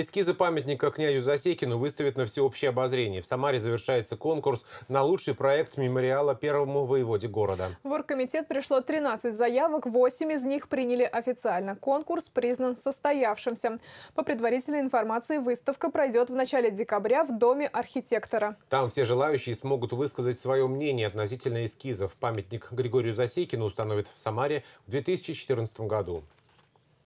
Эскизы памятника князю Засекину выставят на всеобщее обозрение. В Самаре завершается конкурс на лучший проект мемориала первому воеводе города. В оргкомитет пришло 13 заявок, 8 из них приняли официально. Конкурс признан состоявшимся. По предварительной информации, выставка пройдет в начале декабря в Доме архитектора. Там все желающие смогут высказать свое мнение относительно эскизов. Памятник Григорию Засекину установят в Самаре в 2014 году.